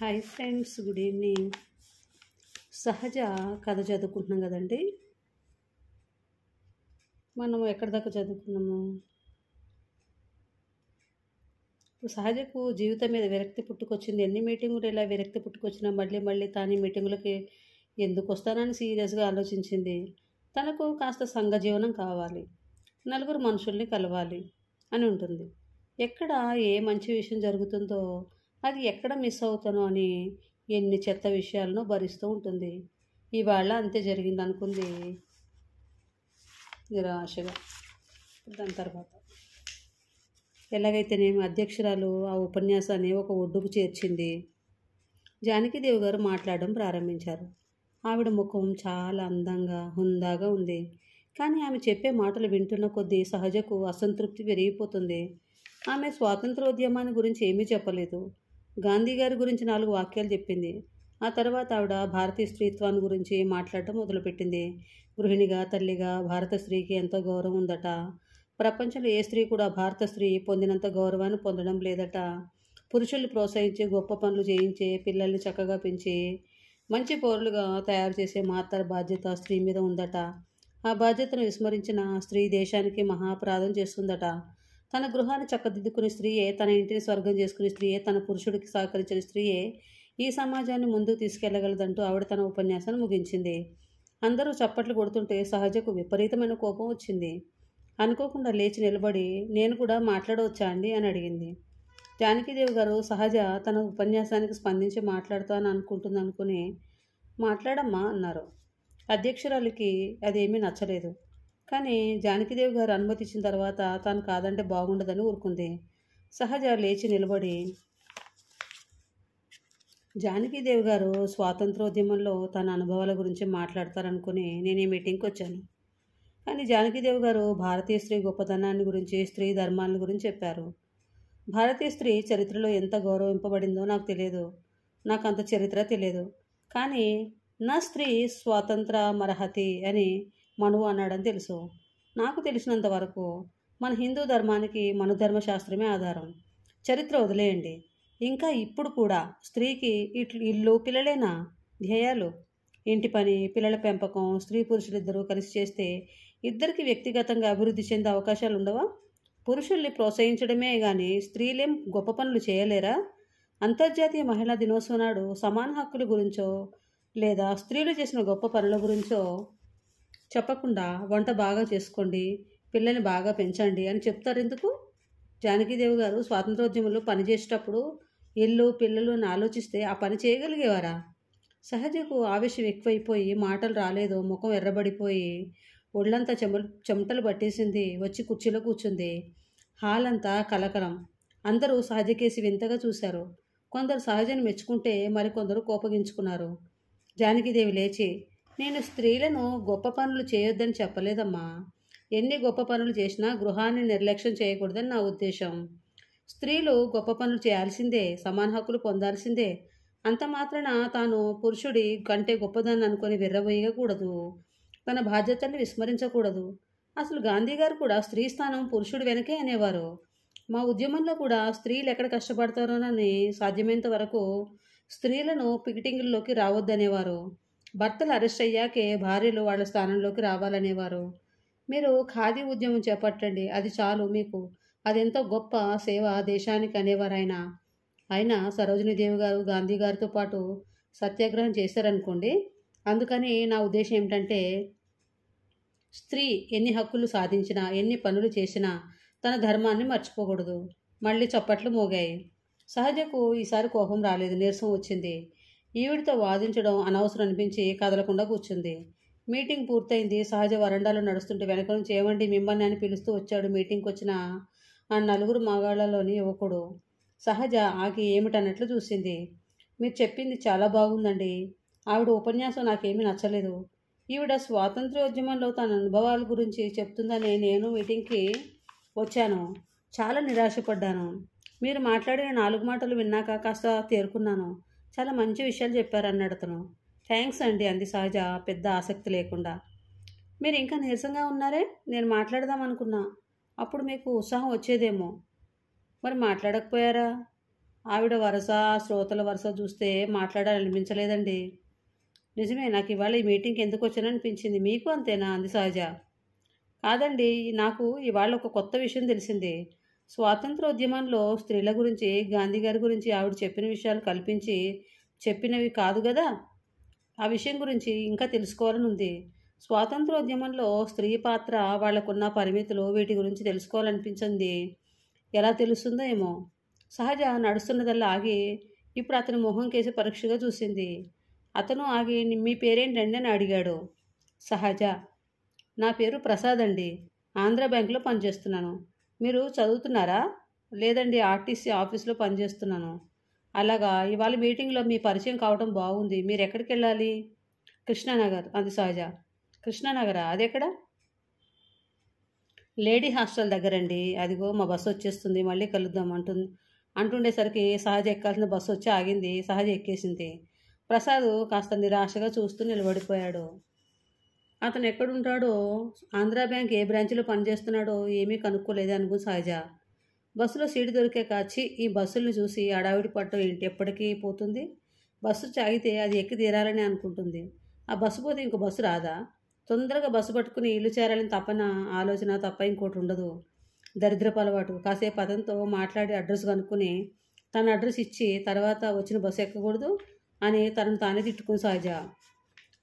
hi friends good evening సహజ కథ చదువుకుంటున్నాం కదండి మనం ఎక్కడి దాకా చదువుకున్నాము ఇప్పుడు సహజకు జీవితం మీద విరక్తి పుట్టుకొచ్చింది ఎన్ని మీటింగులు ఇలా విరక్తి పుట్టుకొచ్చినా మళ్ళీ మళ్ళీ తాను మీటింగులకి ఎందుకు వస్తానని సీరియస్గా ఆలోచించింది తనకు కాస్త సంఘజీవనం కావాలి నలుగురు మనుషుల్ని కలవాలి అని ఉంటుంది ఎక్కడ ఏ మంచి విషయం జరుగుతుందో అది ఎక్కడ మిస్ అవుతాను అని ఎన్ని చెత్త విషయాలను భరిస్తూ ఉంటుంది ఇవాళ అంతే జరిగింది అనుకుంది నిరాశగా దాని తర్వాత ఎలాగైతేనేమి అధ్యక్షురాలు ఆ ఉపన్యాసాన్ని ఒక ఒడ్డుకు చేర్చింది జానకిదేవి గారు మాట్లాడడం ప్రారంభించారు ఆవిడ ముఖం చాలా అందంగా హుందాగా ఉంది కానీ ఆమె చెప్పే మాటలు వింటున్న కొద్దీ సహజకు అసంతృప్తి పెరిగిపోతుంది ఆమె స్వాతంత్రోద్యమాన్ని గురించి ఏమీ చెప్పలేదు గాంధీ గారి గురించి నాలుగు వాక్యాలు చెప్పింది ఆ తర్వాత ఆవిడ భారతీయ స్త్రీత్వాన్ని గురించి మాట్లాడటం మొదలుపెట్టింది గృహిణిగా తల్లిగా భారత స్త్రీకి ఎంతో గౌరవం ఉందట ప్రపంచంలో ఏ స్త్రీ కూడా భారత స్త్రీ పొందినంత గౌరవాన్ని పొందడం లేదట పురుషుల్ని ప్రోత్సహించి గొప్ప పనులు చేయించి పిల్లల్ని చక్కగా పెంచి మంచి పౌరులుగా తయారు చేసే మాతర బాధ్యత స్త్రీ మీద ఉందట ఆ బాధ్యతను విస్మరించిన స్త్రీ దేశానికి మహాపరాధం చేస్తుందట తన గృహాన్ని చక్కదిద్దుకునే స్త్రీయే తన ఇంటిని స్వర్గం చేసుకునే స్త్రీయే తన పురుషుడికి సహకరించిన స్త్రీయే ఈ సమాజాన్ని ముందుకు తీసుకెళ్లగలదంటూ ఆవిడ తన ఉపన్యాసాన్ని ముగించింది అందరూ చప్పట్లు కొడుతుంటే సహజకు విపరీతమైన కోపం వచ్చింది అనుకోకుండా లేచి నిలబడి నేను కూడా మాట్లాడవచ్చా అండి అని అడిగింది జానకీదేవి గారు సహజ తన ఉపన్యాసానికి స్పందించి మాట్లాడుతాను అనుకుంటుంది అనుకుని మాట్లాడమ్మా అన్నారు అధ్యక్షురాలికి అదేమీ నచ్చలేదు కానీ జానకిదేవి గారు ఇచ్చిన తర్వాత తాను కాదంటే బాగుండదని ఊరుకుంది సహజ లేచి నిలబడి జానకీదేవి గారు స్వాతంత్రోద్యమంలో తన అనుభవాల గురించి మాట్లాడతారనుకుని నేను ఈ మీటింగ్కి వచ్చాను కానీ జానకీదేవి గారు భారతీయ స్త్రీ గొప్పతనాన్ని గురించి స్త్రీ ధర్మాన్ని గురించి చెప్పారు భారతీయ స్త్రీ చరిత్రలో ఎంత గౌరవింపబడిందో నాకు తెలియదు నాకు అంత చరిత్ర తెలియదు కానీ నా స్త్రీ స్వాతంత్ర మరహతి అని మనువు అన్నాడని తెలుసు నాకు తెలిసినంత వరకు మన హిందూ ధర్మానికి మను ధర్మశాస్త్రమే ఆధారం చరిత్ర వదిలేయండి ఇంకా ఇప్పుడు కూడా స్త్రీకి ఇట్లు ఇల్లు పిల్లలేనా ధ్యేయాలు ఇంటి పని పిల్లల పెంపకం స్త్రీ పురుషులిద్దరూ కలిసి చేస్తే ఇద్దరికి వ్యక్తిగతంగా అభివృద్ధి చెందే అవకాశాలు ఉండవా పురుషుల్ని ప్రోత్సహించడమే కానీ స్త్రీలేం గొప్ప పనులు చేయలేరా అంతర్జాతీయ మహిళా దినోత్సవం నాడు సమాన హక్కుల గురించో లేదా స్త్రీలు చేసిన గొప్ప పనుల గురించో చెప్పకుండా వంట బాగా చేసుకోండి పిల్లని బాగా పెంచండి అని చెప్తారు ఎందుకు జానకీదేవి గారు స్వాతంత్రోద్యమంలో పనిచేసేటప్పుడు ఇల్లు పిల్లలు అని ఆలోచిస్తే ఆ పని చేయగలిగేవారా సహజకు ఆవేశం ఎక్కువైపోయి మాటలు రాలేదు ముఖం ఎర్రబడిపోయి ఒళ్ళంతా చెమ చెమటలు పట్టేసింది వచ్చి కుర్చీలో కూర్చుంది హాల్ అంతా కలకలం అందరూ సహజకేసి వింతగా చూశారు కొందరు సహజను మెచ్చుకుంటే మరికొందరు కోపగించుకున్నారు జానకీదేవి లేచి నేను స్త్రీలను గొప్ప పనులు చేయొద్దని చెప్పలేదమ్మా ఎన్ని గొప్ప పనులు చేసినా గృహాన్ని నిర్లక్ష్యం చేయకూడదని నా ఉద్దేశం స్త్రీలు గొప్ప పనులు చేయాల్సిందే సమాన హక్కులు పొందాల్సిందే అంత మాత్రాన తాను పురుషుడి కంటే గొప్పదాన్ని అనుకుని విర్రవేయకూడదు తన బాధ్యతల్ని విస్మరించకూడదు అసలు గాంధీ గారు కూడా స్త్రీ స్థానం పురుషుడు వెనకే అనేవారు మా ఉద్యమంలో కూడా స్త్రీలు ఎక్కడ కష్టపడతారోనని సాధ్యమైనంత వరకు స్త్రీలను పికెటింగ్లోకి రావద్దనేవారు భర్తలు అరెస్ట్ అయ్యాకే భార్యలు వాళ్ళ స్థానంలోకి రావాలనేవారు మీరు ఖాదీ ఉద్యమం చేపట్టండి అది చాలు మీకు అది ఎంతో గొప్ప సేవ దేశానికి అనేవారు ఆయన ఆయన సరోజినీదేవి గారు గాంధీ గారితో పాటు సత్యాగ్రహం చేశారనుకోండి అందుకని నా ఉద్దేశం ఏమిటంటే స్త్రీ ఎన్ని హక్కులు సాధించినా ఎన్ని పనులు చేసినా తన ధర్మాన్ని మర్చిపోకూడదు మళ్ళీ చప్పట్లు మోగాయి సహజకు ఈసారి కోపం రాలేదు నీరసం వచ్చింది ఈవిడితో వాదించడం అనవసరం అనిపించి కదలకుండా కూర్చుంది మీటింగ్ పూర్తయింది సహజ వరండాలో నడుస్తుంటే వెనక నుంచి ఏమండి మిమ్మల్ని అని పిలుస్తూ వచ్చాడు మీటింగ్కి వచ్చిన ఆ నలుగురు మగాళ్లలోని యువకుడు సహజ ఆకి ఏమిటన్నట్లు చూసింది మీరు చెప్పింది చాలా బాగుందండి ఆవిడ ఉపన్యాసం నాకేమీ నచ్చలేదు ఈవిడ స్వాతంత్ర్యోద్యమంలో తన అనుభవాల గురించి చెప్తుందని నేను మీటింగ్కి వచ్చాను చాలా నిరాశపడ్డాను మీరు మాట్లాడిన నాలుగు మాటలు విన్నాక కాస్త తేరుకున్నాను చాలా మంచి విషయాలు చెప్పారు అన్నాడు అతను థ్యాంక్స్ అండి అంది సహజ పెద్ద ఆసక్తి లేకుండా మీరు ఇంకా నీరసంగా ఉన్నారే నేను మాట్లాడదాం అనుకున్నా అప్పుడు మీకు ఉత్సాహం వచ్చేదేమో మరి మాట్లాడకపోయారా ఆవిడ వరుస శ్రోతల వరుస చూస్తే మాట్లాడాలనిపించలేదండి నిజమే నాకు ఇవాళ ఈ మీటింగ్కి ఎందుకు వచ్చాననిపించింది మీకు అంతేనా అంది సహజ కాదండి నాకు ఇవాళ ఒక కొత్త విషయం తెలిసింది స్వాతంత్రోద్యమంలో స్త్రీల గురించి గాంధీ గారి గురించి ఆవిడ చెప్పిన విషయాలు కల్పించి చెప్పినవి కాదు కదా ఆ విషయం గురించి ఇంకా తెలుసుకోవాలని ఉంది స్వాతంత్రోద్యమంలో స్త్రీ పాత్ర వాళ్ళకున్న పరిమితులు వీటి గురించి తెలుసుకోవాలనిపించింది ఎలా తెలుస్తుందో ఏమో సహజ నడుస్తున్నదల్లా ఆగి ఇప్పుడు అతని మొహం కేసి పరీక్షగా చూసింది అతను ఆగి మీ పేరేంటండి అని అడిగాడు సహజ నా పేరు ప్రసాద్ అండి ఆంధ్ర బ్యాంకులో పనిచేస్తున్నాను మీరు చదువుతున్నారా లేదండి ఆర్టీసీ ఆఫీస్లో పనిచేస్తున్నాను అలాగా ఇవాళ మీటింగ్లో మీ పరిచయం కావడం బాగుంది మీరు ఎక్కడికి వెళ్ళాలి కృష్ణానగర్ అంది సహజ కృష్ణానగరా ఎక్కడ లేడీ హాస్టల్ దగ్గరండి అదిగో మా బస్సు వచ్చేస్తుంది మళ్ళీ కలుద్దాం అంటుంది అంటుండేసరికి సహజ ఎక్కాల్సిన బస్సు వచ్చి ఆగింది సహజ ఎక్కేసింది ప్రసాద్ కాస్త నిరాశగా చూస్తూ నిలబడిపోయాడు అతను ఎక్కడుంటాడో ఆంధ్ర బ్యాంక్ ఏ బ్రాంచ్లో పనిచేస్తున్నాడో ఏమీ కనుక్కోలేదు అనుకుని సహజ బస్సులో సీటు దొరికే కాచి ఈ బస్సుల్ని చూసి అడావిడి పట్టడం ఏంటి ఎప్పటికీ పోతుంది బస్సు చాగితే అది ఎక్కి తీరాలని అనుకుంటుంది ఆ బస్సు పోతే ఇంకో బస్సు రాదా తొందరగా బస్సు పట్టుకుని ఇల్లు చేరాలని తపన ఆలోచన తప్ప ఇంకోటి ఉండదు దరిద్రపు అలవాటు కాసేపు అతనితో మాట్లాడి అడ్రస్ కనుక్కొని తన అడ్రస్ ఇచ్చి తర్వాత వచ్చిన బస్సు ఎక్కకూడదు అని తనను తానే తిట్టుకుని సహజ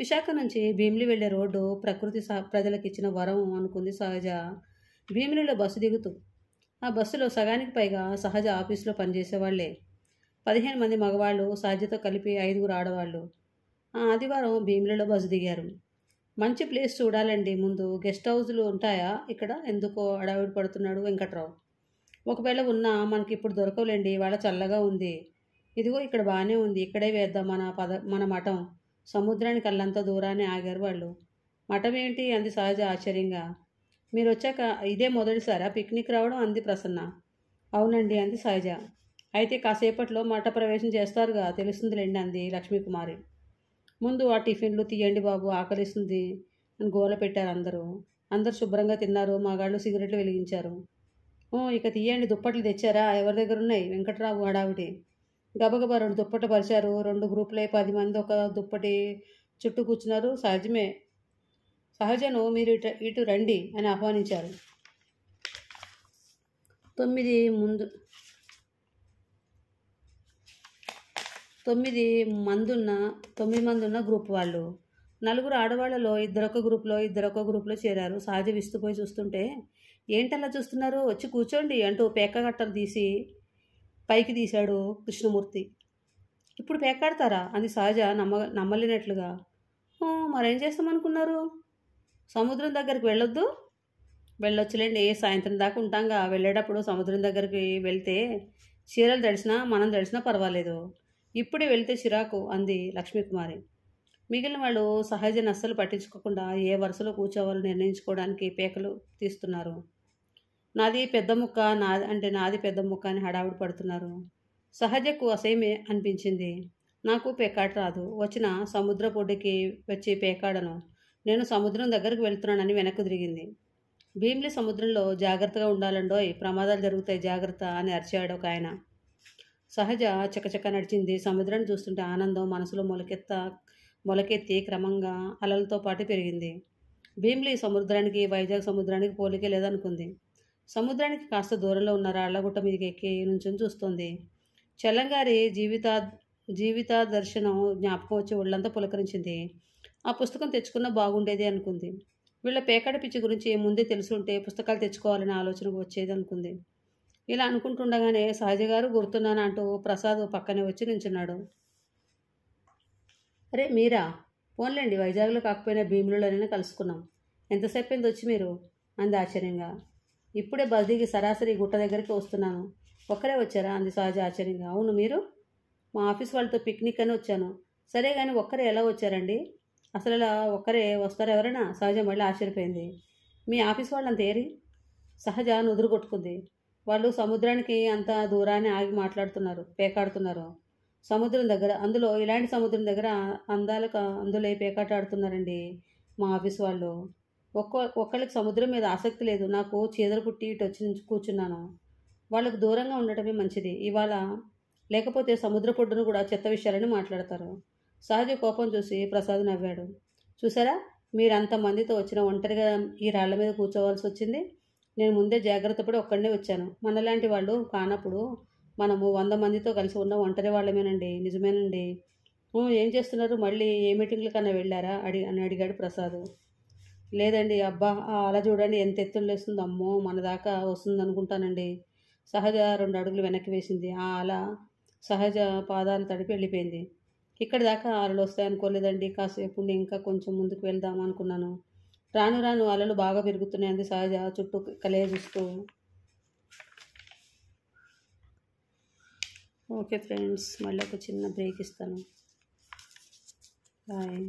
విశాఖ నుంచి భీమిలి వెళ్లే రోడ్డు ప్రకృతి ప్రజలకు ఇచ్చిన వరం అనుకుంది సహజ భీమిలిలో బస్సు దిగుతూ ఆ బస్సులో సగానికి పైగా సహజ ఆఫీసులో పనిచేసేవాళ్లే పదిహేను మంది మగవాళ్ళు సహజతో కలిపి ఐదుగురు ఆడవాళ్ళు ఆ ఆదివారం భీమిలిలో బస్సు దిగారు మంచి ప్లేస్ చూడాలండి ముందు గెస్ట్ హౌస్లు ఉంటాయా ఇక్కడ ఎందుకో అడావిడి పడుతున్నాడు వెంకట్రావు ఒకవేళ ఉన్నా మనకి ఇప్పుడు దొరకవులేండి వాళ్ళ చల్లగా ఉంది ఇదిగో ఇక్కడ బాగానే ఉంది ఇక్కడే వేద్దాం మన పద మన మఠం సముద్రానికి అల్లంత దూరాన్ని ఆగారు వాళ్ళు మఠం ఏంటి అంది సహజ ఆశ్చర్యంగా మీరు వచ్చాక ఇదే మొదటిసారా పిక్నిక్ రావడం అంది ప్రసన్న అవునండి అంది సహజ అయితే కాసేపట్లో మఠ ప్రవేశం చేస్తారుగా తెలుస్తుందిలేండి అంది లక్ష్మీకుమారి ముందు ఆ టిఫిన్లు తీయండి బాబు ఆకలిస్తుంది అని గోల పెట్టారు అందరూ అందరు శుభ్రంగా తిన్నారు మగాళ్ళు సిగరెట్లు వెలిగించారు ఇక తీయండి దుప్పట్లు తెచ్చారా ఎవరి దగ్గర ఉన్నాయి వెంకట్రావు హడావిడి గబగబా రెండు దుప్పటి పరిచారు రెండు గ్రూపులు పది మంది ఒక దుప్పటి చుట్టూ కూర్చున్నారు సహజమే సహజను మీరు ఇటు రండి అని ఆహ్వానించారు తొమ్మిది ముందు తొమ్మిది మందున్న తొమ్మిది మంది ఉన్న గ్రూప్ వాళ్ళు నలుగురు ఆడవాళ్ళలో ఇద్దరొక గ్రూప్లో ఇద్దరొక గ్రూప్లో చేరారు సహజ విస్తుపోయి చూస్తుంటే ఏంటలా చూస్తున్నారు వచ్చి కూర్చోండి అంటూ పేక కట్టలు తీసి పైకి తీశాడు కృష్ణమూర్తి ఇప్పుడు పేకాడతారా అని సహజ నమ్మ నమ్మలేనట్లుగా మరేం చేస్తామనుకున్నారు సముద్రం దగ్గరికి వెళ్ళొద్దు వెళ్ళొచ్చులేండి ఏ సాయంత్రం దాకా ఉంటాంగా వెళ్ళేటప్పుడు సముద్రం దగ్గరికి వెళ్తే చీరలు తడిసినా మనం తడిసినా పర్వాలేదు ఇప్పుడే వెళ్తే చిరాకు అంది లక్ష్మీకుమారి మిగిలిన వాళ్ళు సహజ నస్సలు పట్టించుకోకుండా ఏ వరుసలో కూర్చోవాలో నిర్ణయించుకోవడానికి పేకలు తీస్తున్నారు నాది పెద్ద ముక్క నా అంటే నాది పెద్ద ముక్క అని హడావుడి పడుతున్నారు సహజకు అసహ్యమే అనిపించింది నాకు పేకాట రాదు వచ్చిన సముద్ర పొడ్డుకి వచ్చి పేకాడను నేను సముద్రం దగ్గరకు వెళ్తున్నానని వెనక్కు తిరిగింది భీమిలి సముద్రంలో జాగ్రత్తగా ఉండాలండోయ్ ప్రమాదాలు జరుగుతాయి జాగ్రత్త అని అరిచాడు ఒక ఆయన సహజ చకచక నడిచింది సముద్రాన్ని చూస్తుంటే ఆనందం మనసులో మొలకెత్త మొలకెత్తి క్రమంగా అలలతో పాటు పెరిగింది భీమిలి సముద్రానికి వైజాగ్ సముద్రానికి పోలికే లేదనుకుంది సముద్రానికి కాస్త దూరంలో ఉన్న రాళ్లగుట్ట మీదకి ఎక్కి నుంచొని చూస్తోంది చెల్లంగారి జీవిత జీవిత దర్శనం జ్ఞాపకం వచ్చి ఒళ్ళంతా పులకరించింది ఆ పుస్తకం తెచ్చుకున్న బాగుండేది అనుకుంది వీళ్ళ పేకాడ పిచ్చి గురించి ముందే తెలుసుంటే పుస్తకాలు తెచ్చుకోవాలని ఆలోచన వచ్చేది అనుకుంది ఇలా అనుకుంటుండగానే సహజ గారు గుర్తున్నాను అంటూ ప్రసాద్ పక్కనే వచ్చి నించున్నాడు అరే మీరా పోన్లేండి వైజాగ్లో కాకపోయినా భీములలోనే కలుసుకున్నాం ఎంతసేపు అయింది వచ్చి మీరు అంది ఆశ్చర్యంగా ఇప్పుడే బస్ దిగి సరాసరి గుట్ట దగ్గరికి వస్తున్నాను ఒక్కరే వచ్చారా అంది సహజ ఆశ్చర్యంగా అవును మీరు మా ఆఫీస్ వాళ్ళతో పిక్నిక్ అని వచ్చాను సరే కానీ ఒక్కరే ఎలా వచ్చారండి అసలు ఇలా ఒక్కరే వస్తారు ఎవరైనా సహజ మళ్ళీ ఆశ్చర్యపోయింది మీ ఆఫీస్ వాళ్ళంత ఏరి సహజ నుదురు కొట్టుకుంది వాళ్ళు సముద్రానికి అంత దూరాన్ని ఆగి మాట్లాడుతున్నారు పేకాడుతున్నారు సముద్రం దగ్గర అందులో ఇలాంటి సముద్రం దగ్గర అందాలకు అందులో పేకాట ఆడుతున్నారండి మా ఆఫీస్ వాళ్ళు ఒక్కో ఒకళ్ళకి సముద్రం మీద ఆసక్తి లేదు నాకు చీదర పుట్టి ఇటు వచ్చి కూర్చున్నాను వాళ్ళకు దూరంగా ఉండటమే మంచిది ఇవాళ లేకపోతే సముద్ర పొడ్డును కూడా చెత్త విషయాలని మాట్లాడతారు సహజ కోపం చూసి ప్రసాద్ నవ్వాడు చూసారా మందితో వచ్చిన ఒంటరిగా ఈ రాళ్ల మీద కూర్చోవాల్సి వచ్చింది నేను ముందే జాగ్రత్త పడి ఒక్కడనే వచ్చాను మనలాంటి వాళ్ళు కానప్పుడు మనము వంద మందితో కలిసి ఉన్న ఒంటరి వాళ్ళమేనండి నిజమేనండి ఏం చేస్తున్నారు మళ్ళీ ఏ మీటింగ్లకన్నా వెళ్ళారా అడి అని అడిగాడు ప్రసాద్ లేదండి అబ్బా ఆ అల చూడండి ఎంత ఎత్తులు వేస్తుంది అమ్మో మన దాకా వస్తుంది అనుకుంటానండి సహజ రెండు అడుగులు వెనక్కి వేసింది ఆ అల సహజ పాదాలు తడిపి వెళ్ళిపోయింది ఇక్కడి దాకా అలలు వస్తాయి అనుకోలేదండి కాసేపు ఇంకా కొంచెం ముందుకు వెళ్దాం అనుకున్నాను రాను రాను అలలు బాగా పెరుగుతున్నాయి సహజ చుట్టూ కలేజిస్తూ ఓకే ఫ్రెండ్స్ మళ్ళీ ఒక చిన్న బ్రేక్ ఇస్తాను బాయ్